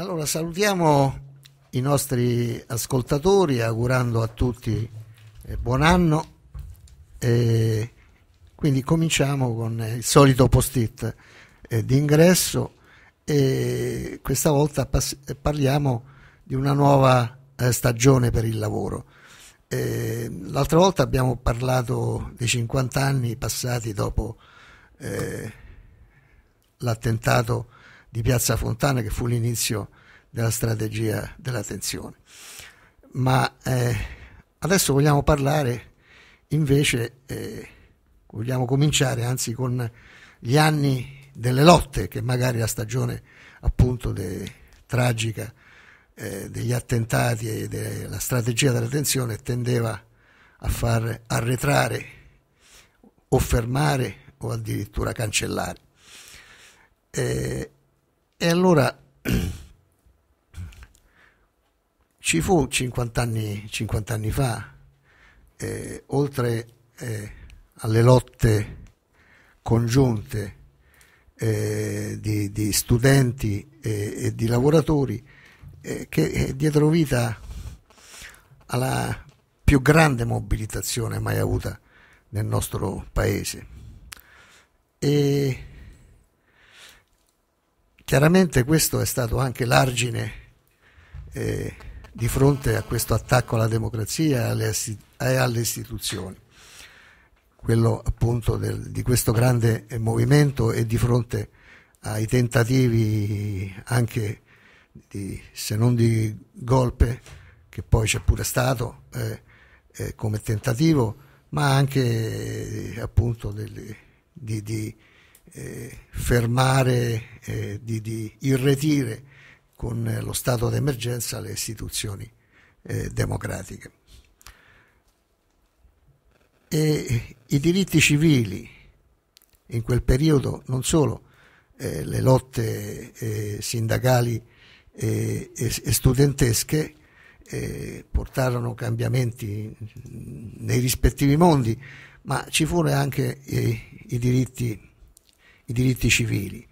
Allora salutiamo i nostri ascoltatori augurando a tutti eh, buon anno. Eh, quindi cominciamo con il solito post-it eh, d'ingresso e questa volta parliamo di una nuova eh, stagione per il lavoro. l'altra volta abbiamo parlato dei 50 anni passati dopo l'attentato di Piazza Fontana che fu l'inizio della strategia dell'attenzione. Ma eh, adesso vogliamo parlare invece, eh, vogliamo cominciare anzi con gli anni delle lotte, che magari la stagione appunto de, tragica eh, degli attentati e della strategia dell'attenzione tendeva a far arretrare o fermare o addirittura cancellare. Eh, e allora ci fu 50 anni, 50 anni fa, eh, oltre eh, alle lotte congiunte eh, di, di, studenti e, di lavoratori, eh, che eh, dietro vita alla più grande mobilitazione mai avuta nel nostro paese. E chiaramente questo è stato anche l'argine. Eh, di fronte a questo attacco alla democrazia e alle, istituzioni, quello appunto del, di questo grande eh, movimento e di fronte ai tentativi anche di, se non di golpe, che poi c'è pure stato eh, eh, come tentativo, ma anche eh, appunto del, di, di eh, fermare, eh, di, di irretire con eh, lo stato d'emergenza le istituzioni eh, democratiche. E I diritti civili in quel periodo, non solo eh, le lotte eh, sindacali e, eh, e studentesche, eh, portarono cambiamenti nei rispettivi mondi, ma ci furono anche i, i, diritti, i diritti, civili.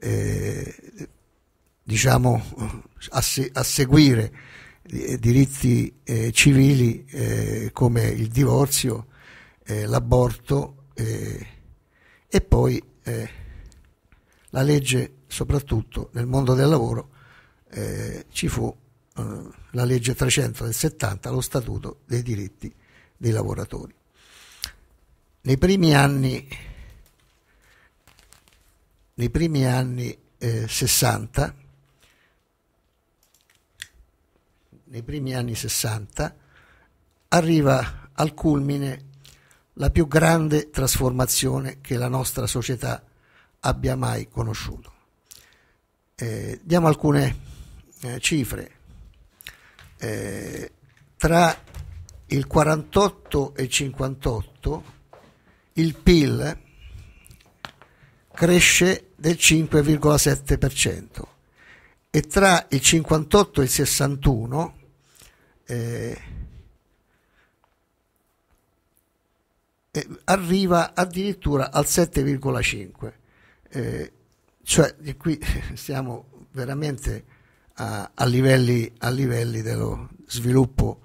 Eh, diciamo, a, se, a seguire diritti eh, civili eh, come il divorzio, eh, l'aborto eh, e poi eh, la legge, soprattutto nel mondo del lavoro, eh, ci fu la legge 300 del 70, lo statuto dei diritti dei lavoratori. Nei primi anni, nei primi anni 60 nei primi anni 60, arriva al culmine la più grande trasformazione che la nostra società abbia mai conosciuto. Eh, diamo alcune eh, cifre. Eh, tra il 48 e il 58 il PIL cresce del 5,7% e tra il 58 e il 61 eh, arriva addirittura al 7,5. Eh, cioè qui siamo veramente a, a, livelli, a livelli, dello sviluppo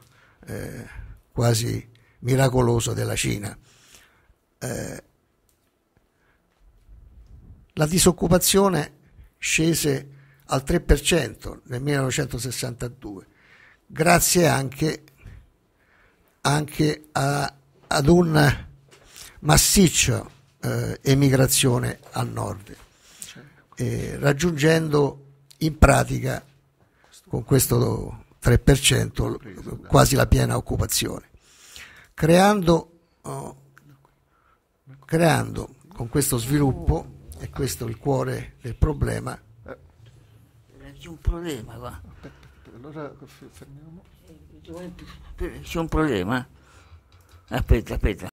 eh, quasi miracoloso della Cina. Eh, la disoccupazione scese al 3% nel 1962, grazie anche, anche a, ad un massiccia eh, emigrazione a nord, eh, raggiungendo in pratica con questo 3% quasi la piena occupazione, creando, oh, creando con questo sviluppo, e questo è il cuore del problema, un problema qua allora fermiamo. Eh, eh, c'è un problema. Eh. Aspetta, aspetta.